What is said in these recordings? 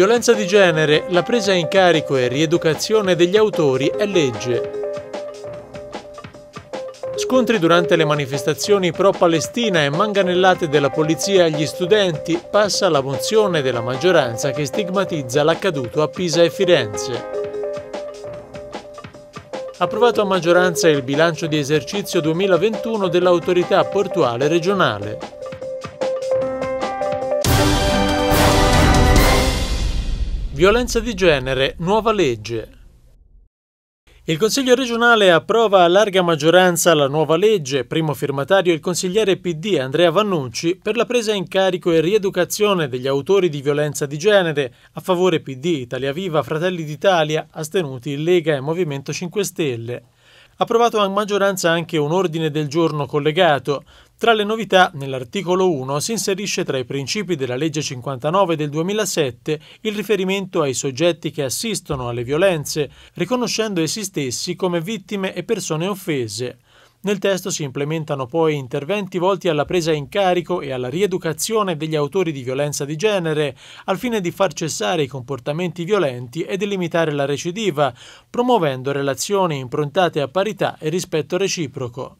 Violenza di genere, la presa in carico e rieducazione degli autori è legge. Scontri durante le manifestazioni pro-Palestina e manganellate della polizia agli studenti passa la mozione della maggioranza che stigmatizza l'accaduto a Pisa e Firenze. Approvato a maggioranza il bilancio di esercizio 2021 dell'autorità portuale regionale. Violenza di genere, nuova legge. Il Consiglio regionale approva a larga maggioranza la nuova legge, primo firmatario il consigliere PD Andrea Vannucci per la presa in carico e rieducazione degli autori di violenza di genere, a favore PD, Italia Viva, Fratelli d'Italia, astenuti Lega e Movimento 5 Stelle. Approvato a maggioranza anche un ordine del giorno collegato tra le novità, nell'articolo 1 si inserisce tra i principi della legge 59 del 2007 il riferimento ai soggetti che assistono alle violenze, riconoscendo essi stessi come vittime e persone offese. Nel testo si implementano poi interventi volti alla presa in carico e alla rieducazione degli autori di violenza di genere, al fine di far cessare i comportamenti violenti e di limitare la recidiva, promuovendo relazioni improntate a parità e rispetto reciproco.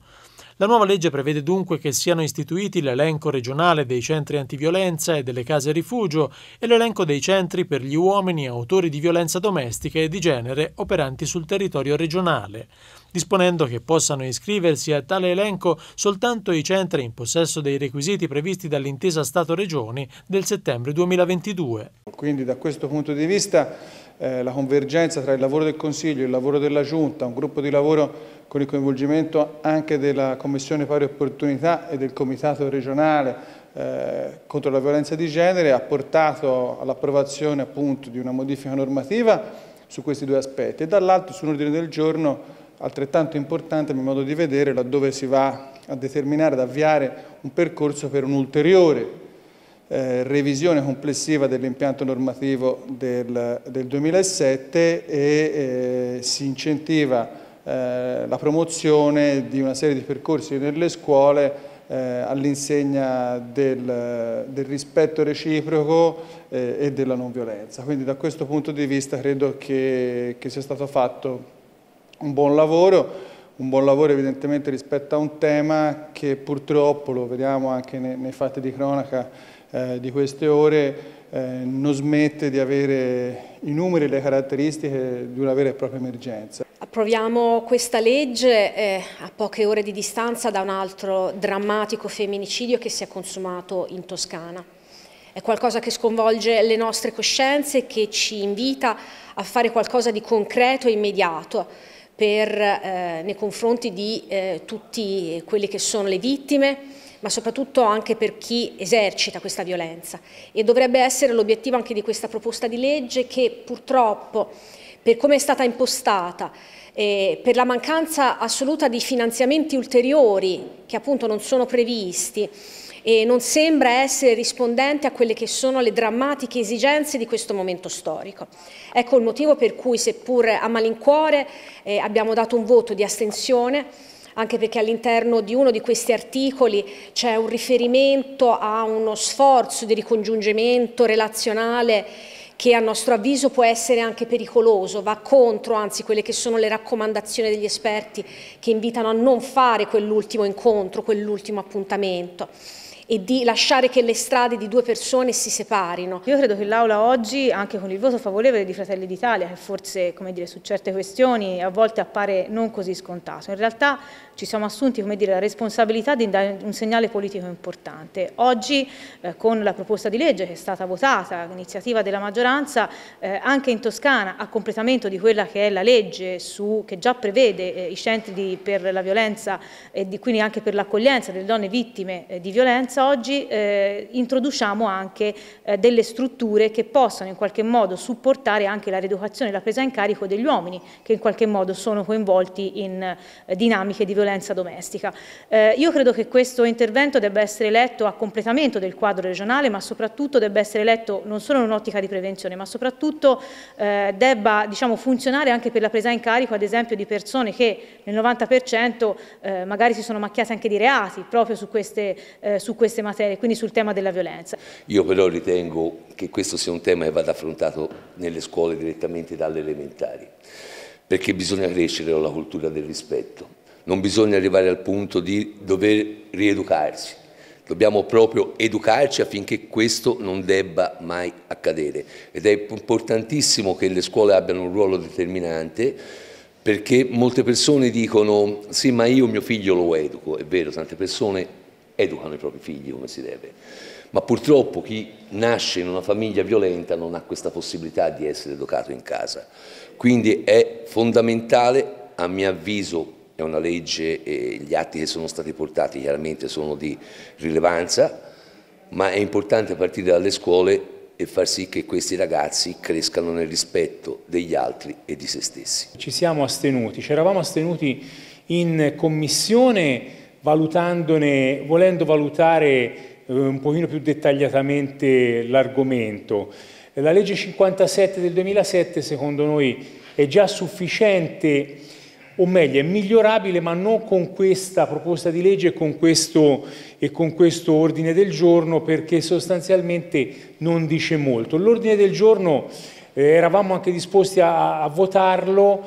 La nuova legge prevede dunque che siano istituiti l'elenco regionale dei centri antiviolenza e delle case rifugio e l'elenco dei centri per gli uomini autori di violenza domestica e di genere operanti sul territorio regionale, disponendo che possano iscriversi a tale elenco soltanto i centri in possesso dei requisiti previsti dall'intesa Stato-Regioni del settembre 2022. Quindi da questo punto di vista eh, la convergenza tra il lavoro del Consiglio, il lavoro della Giunta, un gruppo di lavoro con il coinvolgimento anche della Commissione Pari Opportunità e del Comitato regionale eh, contro la violenza di genere ha portato all'approvazione di una modifica normativa su questi due aspetti e dall'altro su un ordine del giorno altrettanto importante a mio modo di vedere laddove si va a determinare, ad avviare un percorso per un'ulteriore eh, revisione complessiva dell'impianto normativo del, del, 2007 e eh, si incentiva eh, la promozione di una serie di percorsi nelle scuole eh, all'insegna del, del, rispetto reciproco eh, e della non violenza. Quindi da questo punto di vista credo che, che sia stato fatto un buon lavoro, un buon lavoro evidentemente rispetto a un tema che purtroppo, lo vediamo anche nei, nei fatti di cronaca, eh, di queste ore eh, non smette di avere i numeri e le caratteristiche di una vera e propria emergenza. Approviamo questa legge eh, a poche ore di distanza da un altro drammatico femminicidio che si è consumato in Toscana. È qualcosa che sconvolge le nostre coscienze e che ci invita a fare qualcosa di concreto e immediato per, eh, nei confronti di eh, tutte quelle che sono le vittime, ma soprattutto anche per chi esercita questa violenza. E dovrebbe essere l'obiettivo anche di questa proposta di legge che purtroppo, per come è stata impostata, eh, per la mancanza assoluta di finanziamenti ulteriori che appunto non sono previsti, e eh, non sembra essere rispondente a quelle che sono le drammatiche esigenze di questo momento storico. Ecco il motivo per cui, seppur a malincuore, eh, abbiamo dato un voto di astensione anche perché all'interno di uno di questi articoli c'è un riferimento a uno sforzo di ricongiungimento relazionale che a nostro avviso può essere anche pericoloso, va contro anzi quelle che sono le raccomandazioni degli esperti che invitano a non fare quell'ultimo incontro, quell'ultimo appuntamento e di lasciare che le strade di due persone si separino. Io credo che l'Aula oggi, anche con il voto favorevole di Fratelli d'Italia, che forse dire, su certe questioni a volte appare non così scontato, in realtà ci siamo assunti come dire, la responsabilità di dare un segnale politico importante. Oggi eh, con la proposta di legge che è stata votata, iniziativa della maggioranza, eh, anche in Toscana a completamento di quella che è la legge su, che già prevede eh, i centri di, per la violenza e di, quindi anche per l'accoglienza delle donne vittime eh, di violenza, oggi eh, introduciamo anche eh, delle strutture che possano in qualche modo supportare anche la rieducazione e la presa in carico degli uomini che in qualche modo sono coinvolti in dinamiche di violenza violenza domestica. Eh, io credo che questo intervento debba essere letto a completamento del quadro regionale, ma soprattutto debba essere letto non solo in un'ottica di prevenzione, ma soprattutto eh, debba diciamo, funzionare anche per la presa in carico, ad esempio, di persone che nel 90% eh, magari si sono macchiate anche di reati proprio su queste, eh, su queste materie, quindi sul tema della violenza. Io però ritengo che questo sia un tema che vada affrontato nelle scuole direttamente dalle elementari perché bisogna crescere con la cultura del rispetto. Non bisogna arrivare al punto di dover rieducarsi. Dobbiamo proprio educarci affinché questo non debba mai accadere. Ed è importantissimo che le scuole abbiano un ruolo determinante perché molte persone dicono sì ma io mio figlio lo educo, è vero, tante persone educano i propri figli come si deve, ma purtroppo chi nasce in una famiglia violenta non ha questa possibilità di essere educato in casa. Quindi è fondamentale, a mio avviso, è una legge e gli atti che sono stati portati chiaramente sono di rilevanza, ma è importante partire dalle scuole e far sì che questi ragazzi crescano nel rispetto degli altri e di se stessi. Ci siamo astenuti, ci eravamo astenuti in commissione valutandone, volendo valutare eh, un pochino più dettagliatamente l'argomento. La legge 57 del 2007 secondo noi è già sufficiente o meglio è migliorabile ma non con questa proposta di legge e con questo, e con questo ordine del giorno perché sostanzialmente non dice molto. L'ordine del giorno eh, eravamo anche disposti a, a votarlo,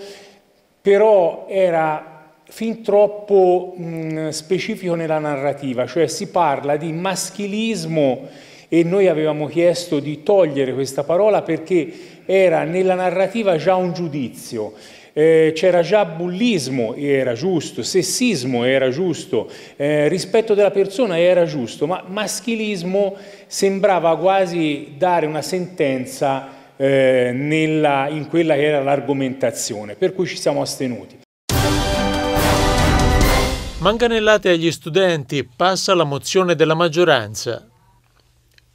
però era fin troppo mh, specifico nella narrativa, cioè si parla di maschilismo e noi avevamo chiesto di togliere questa parola perché era nella narrativa già un giudizio eh, c'era già bullismo, era giusto, sessismo, era giusto, eh, rispetto della persona, era giusto, ma maschilismo sembrava quasi dare una sentenza eh, nella, in quella che era l'argomentazione, per cui ci siamo astenuti. Manganellate agli studenti, passa la mozione della maggioranza.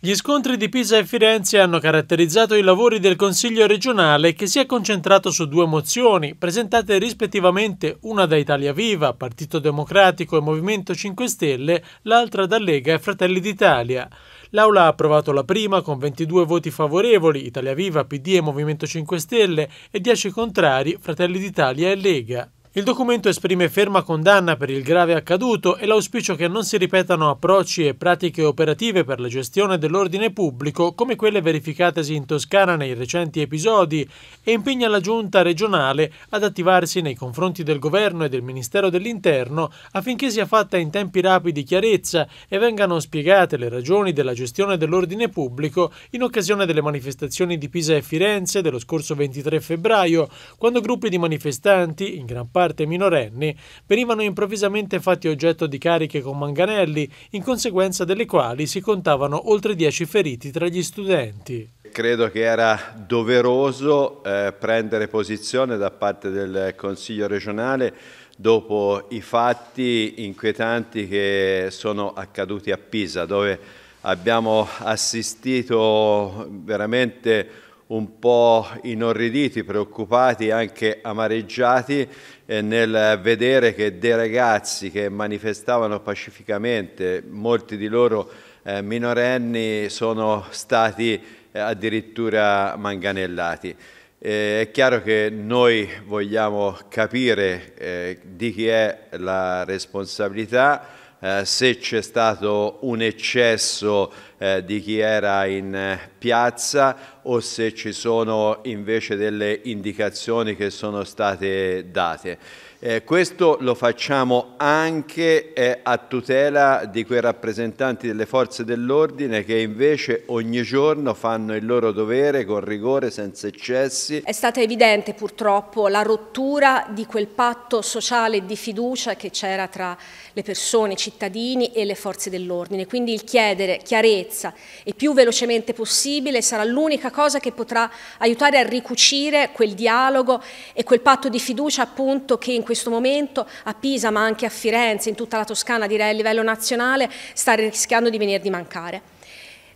Gli scontri di Pisa e Firenze hanno caratterizzato i lavori del Consiglio regionale che si è concentrato su due mozioni, presentate rispettivamente una da Italia Viva, Partito Democratico e Movimento 5 Stelle, l'altra da Lega e Fratelli d'Italia. L'Aula ha approvato la prima con 22 voti favorevoli, Italia Viva, PD e Movimento 5 Stelle, e 10 contrari, Fratelli d'Italia e Lega. Il documento esprime ferma condanna per il grave accaduto e l'auspicio che non si ripetano approcci e pratiche operative per la gestione dell'ordine pubblico come quelle verificatesi in Toscana nei recenti episodi e impegna la giunta regionale ad attivarsi nei confronti del governo e del Ministero dell'Interno affinché sia fatta in tempi rapidi chiarezza e vengano spiegate le ragioni della gestione dell'ordine pubblico in occasione delle manifestazioni di Pisa e Firenze dello scorso 23 febbraio, quando gruppi di manifestanti, in gran parte offerte minorenni venivano improvvisamente fatti oggetto di cariche con manganelli, in conseguenza delle quali si contavano oltre 10 feriti tra gli studenti credo che era doveroso eh, prendere posizione da parte del Consiglio regionale dopo i fatti inquietanti che sono accaduti a Pisa, dove abbiamo assistito veramente un po' inorriditi, preoccupati, anche amareggiati eh, nel vedere che dei ragazzi che manifestavano pacificamente, molti di loro eh, minorenni, sono stati eh, addirittura manganellati. Eh, è chiaro che noi vogliamo capire eh, di chi è la responsabilità, eh, se c'è stato un eccesso eh, di chi era in eh, piazza o se ci sono invece delle indicazioni che sono state date. Eh, questo lo facciamo anche eh, a tutela di quei rappresentanti delle forze dell'ordine che invece ogni giorno fanno il loro dovere con rigore, senza eccessi. È stata evidente purtroppo la rottura di quel patto sociale di fiducia che c'era tra le persone, i cittadini e le forze dell'ordine. Quindi il chiedere chiarezza e più velocemente possibile sarà l'unica cosa che potrà aiutare a ricucire quel dialogo e quel patto di fiducia appunto che in questo momento a Pisa ma anche a Firenze, in tutta la Toscana direi a livello nazionale, sta rischiando di venir di mancare.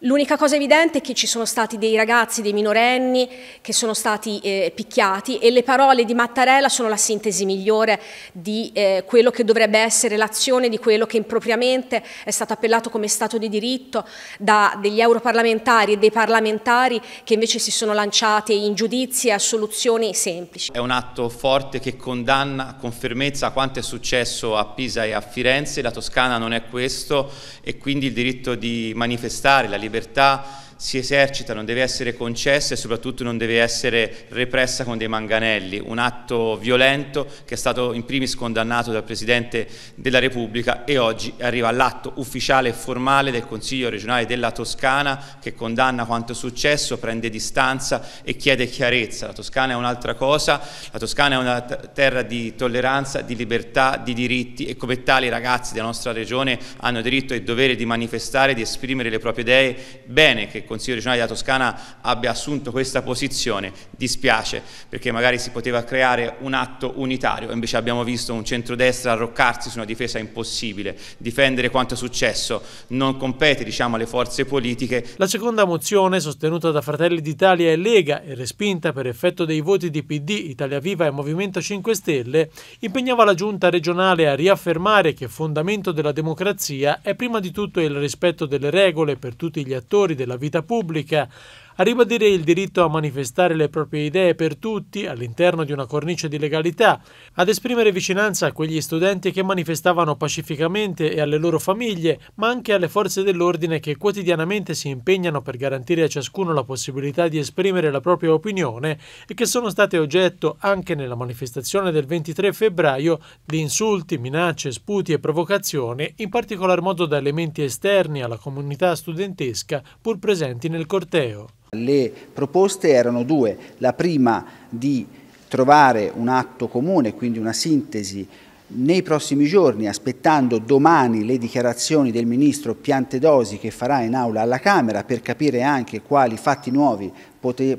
L'unica cosa evidente è che ci sono stati dei ragazzi, dei minorenni che sono stati eh, picchiati e le parole di Mattarella sono la sintesi migliore di eh, quello che dovrebbe essere l'azione di quello che impropriamente è stato appellato come Stato di diritto da degli europarlamentari e dei parlamentari che invece si sono lanciati in giudizi e a soluzioni semplici. È un atto forte che condanna con fermezza quanto è successo a Pisa e a Firenze, la Toscana non è questo e quindi il diritto di manifestare, la libertà libertà si esercita, non deve essere concessa e soprattutto non deve essere repressa con dei manganelli, un atto violento che è stato in primis condannato dal Presidente della Repubblica e oggi arriva all'atto ufficiale e formale del Consiglio regionale della Toscana che condanna quanto successo, prende distanza e chiede chiarezza. La Toscana è un'altra cosa, la Toscana è una terra di tolleranza, di libertà, di diritti e come tali i ragazzi della nostra regione hanno diritto e dovere di manifestare, di esprimere le proprie idee, bene che Consiglio regionale della Toscana abbia assunto questa posizione, dispiace, perché magari si poteva creare un atto unitario, invece abbiamo visto un centrodestra arroccarsi su una difesa impossibile, difendere quanto è successo non compete diciamo, alle forze politiche. La seconda mozione, sostenuta da Fratelli d'Italia e Lega e respinta per effetto dei voti di PD, Italia Viva e Movimento 5 Stelle, impegnava la giunta regionale a riaffermare che fondamento della democrazia è prima di tutto il rispetto delle regole per tutti gli attori della vita vita pubblica a ribadire il diritto a manifestare le proprie idee per tutti all'interno di una cornice di legalità, ad esprimere vicinanza a quegli studenti che manifestavano pacificamente e alle loro famiglie, ma anche alle forze dell'ordine che quotidianamente si impegnano per garantire a ciascuno la possibilità di esprimere la propria opinione e che sono state oggetto anche nella manifestazione del 23 febbraio di insulti, minacce, sputi e provocazioni, in particolar modo da elementi esterni alla comunità studentesca pur presenti nel corteo. Le proposte erano due, la prima di trovare un atto comune, quindi una sintesi nei prossimi giorni, aspettando domani le dichiarazioni del ministro Piantedosi che farà in aula alla Camera per capire anche quali fatti nuovi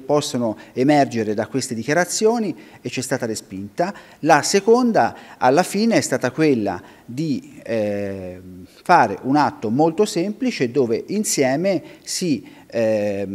possono emergere da queste dichiarazioni e c'è stata respinta. La seconda alla fine è stata quella di eh, fare un atto molto semplice dove insieme si eh,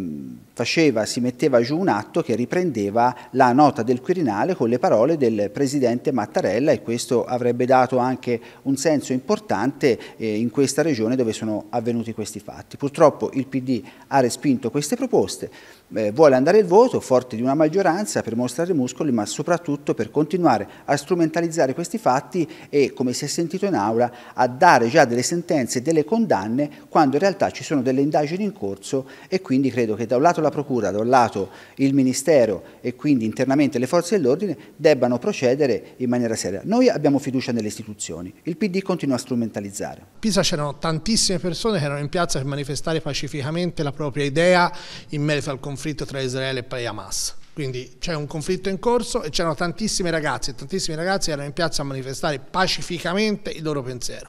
faceva, si metteva giù un atto che riprendeva la nota del Quirinale con le parole del Presidente Mattarella e questo avrebbe dato anche un senso importante eh, in questa regione dove sono avvenuti questi fatti. Purtroppo il PD ha respinto queste proposte, eh, vuole andare il voto forte di una maggioranza per mostrare muscoli ma soprattutto per continuare a strumentalizzare questi fatti e come si è sentito in aula a dare già delle sentenze e delle condanne quando in realtà ci sono delle indagini in corso e quindi credo che da un lato la la Procura, da un lato il Ministero e quindi internamente le forze dell'ordine, debbano procedere in maniera seria. Noi abbiamo fiducia nelle istituzioni, il PD continua a strumentalizzare. A Pisa c'erano tantissime persone che erano in piazza per manifestare pacificamente la propria idea in merito al conflitto tra Israele e Hamas. Quindi c'è un conflitto in corso e c'erano tantissime ragazze, tantissimi ragazzi erano in piazza a manifestare pacificamente il loro pensiero.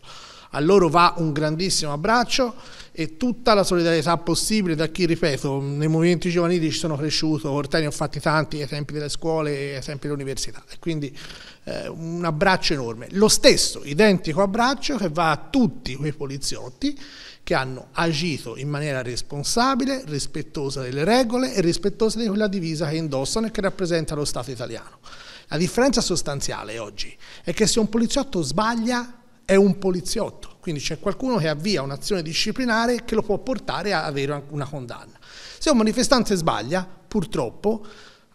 A loro va un grandissimo abbraccio e tutta la solidarietà possibile da chi, ripeto, nei movimenti giovanili ci sono cresciuto, Orteni ho fatti tanti esempi delle scuole esempi ai tempi dell'università. Quindi eh, un abbraccio enorme. Lo stesso, identico abbraccio che va a tutti quei poliziotti che hanno agito in maniera responsabile, rispettosa delle regole e rispettosa di quella divisa che indossano e che rappresenta lo Stato italiano. La differenza sostanziale oggi è che se un poliziotto sbaglia è un poliziotto, quindi c'è qualcuno che avvia un'azione disciplinare che lo può portare a avere una condanna. Se un manifestante sbaglia, purtroppo,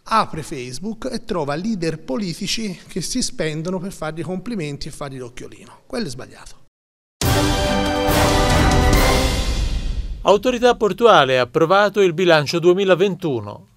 apre Facebook e trova leader politici che si spendono per fargli complimenti e fargli l'occhiolino. Quello è sbagliato. Autorità portuale ha approvato il bilancio 2021.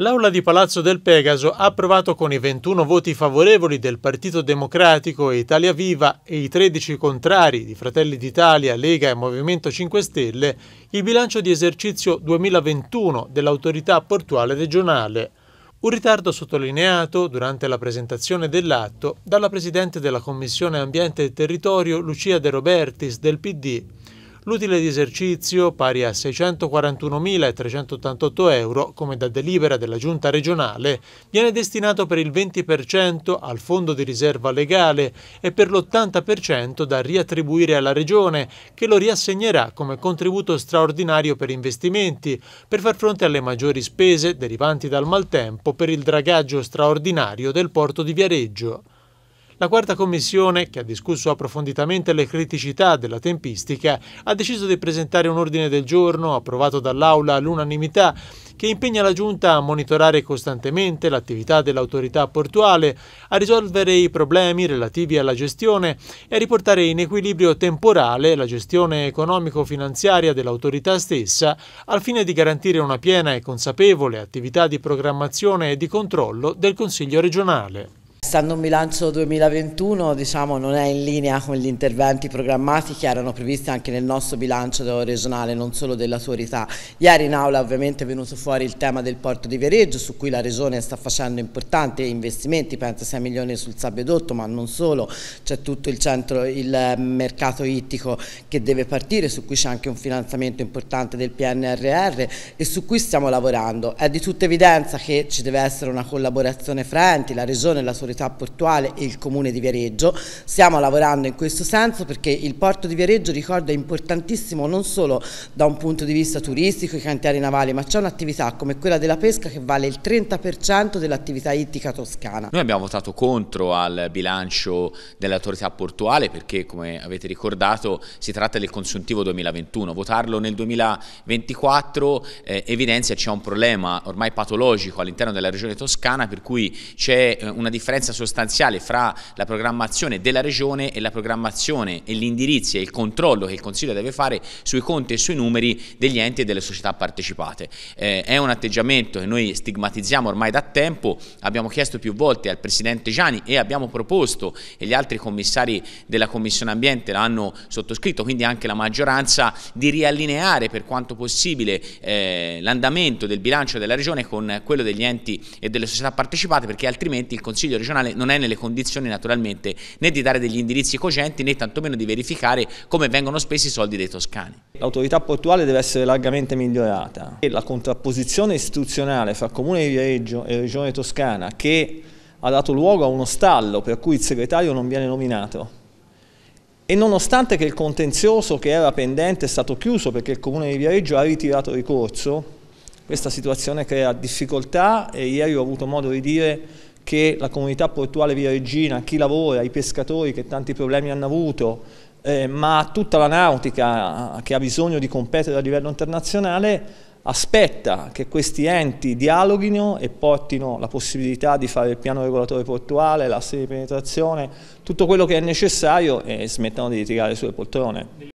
L'Aula di Palazzo del Pegaso ha approvato con i 21 voti favorevoli del Partito Democratico e Italia Viva e i 13 contrari di Fratelli d'Italia, Lega e Movimento 5 Stelle il bilancio di esercizio 2021 dell'autorità portuale regionale. Un ritardo sottolineato durante la presentazione dell'atto dalla Presidente della Commissione Ambiente e Territorio Lucia De Robertis del PD L'utile di esercizio, pari a 641.388 euro, come da delibera della Giunta regionale, viene destinato per il 20% al Fondo di riserva legale e per l'80% da riattribuire alla Regione, che lo riassegnerà come contributo straordinario per investimenti, per far fronte alle maggiori spese derivanti dal maltempo per il dragaggio straordinario del porto di Viareggio. La quarta commissione, che ha discusso approfonditamente le criticità della tempistica, ha deciso di presentare un ordine del giorno approvato dall'Aula all'unanimità che impegna la Giunta a monitorare costantemente l'attività dell'autorità portuale, a risolvere i problemi relativi alla gestione e a riportare in equilibrio temporale la gestione economico-finanziaria dell'autorità stessa al fine di garantire una piena e consapevole attività di programmazione e di controllo del Consiglio regionale. Stando un bilancio 2021 diciamo, non è in linea con gli interventi programmati che erano previsti anche nel nostro bilancio regionale, non solo dell'autorità. Ieri in aula ovviamente è venuto fuori il tema del porto di Viareggio, su cui la Regione sta facendo importanti investimenti, penso 6 milioni sul Sabedotto, ma non solo, c'è tutto il, centro, il eh, mercato ittico che deve partire, su cui c'è anche un finanziamento importante del PNRR e su cui stiamo lavorando. È di tutta evidenza che ci deve essere una collaborazione fra enti, la Regione e la l'autorità l'autorità portuale e il comune di Viareggio. Stiamo lavorando in questo senso perché il porto di Viareggio, ricordo, è importantissimo non solo da un punto di vista turistico, i cantieri navali, ma c'è un'attività come quella della pesca che vale il 30% dell'attività ittica toscana. Noi abbiamo votato contro al bilancio dell'autorità portuale perché, come avete ricordato, si tratta del consuntivo 2021. Votarlo nel 2024 eh, evidenzia c'è un problema ormai patologico all'interno della regione toscana per cui c'è eh, una differenza differenza sostanziale fra la programmazione della Regione e la programmazione e gli indirizzi e il controllo che il Consiglio deve fare sui conti e sui numeri degli enti e delle società partecipate. Eh, è un atteggiamento che noi stigmatizziamo ormai da tempo, abbiamo chiesto più volte al Presidente Gianni e abbiamo proposto e gli altri commissari della Commissione Ambiente l'hanno sottoscritto, quindi anche la maggioranza, di riallineare per quanto possibile eh, l'andamento del bilancio della Regione con quello degli enti e delle società partecipate perché altrimenti il Consiglio regionale regionale non è nelle condizioni naturalmente né di dare degli indirizzi cogenti né tantomeno di verificare come vengono spesi i soldi dei toscani. L'autorità portuale deve essere largamente migliorata e la contrapposizione istituzionale fra Comune di Viareggio e Regione Toscana che ha dato luogo a uno stallo per cui il segretario non viene nominato e nonostante che il contenzioso che era pendente è stato chiuso perché il Comune di Viareggio ha ritirato ricorso, questa situazione crea difficoltà e ieri ho avuto modo di dire che la comunità portuale Via Regina, chi lavora, i pescatori che tanti problemi hanno avuto, eh, ma tutta la nautica eh, che ha bisogno di competere a livello internazionale aspetta che questi enti dialoghino e portino la possibilità di fare il piano regolatore portuale, l'asse di penetrazione, tutto quello che è necessario e smettano di tirare sulle poltrone.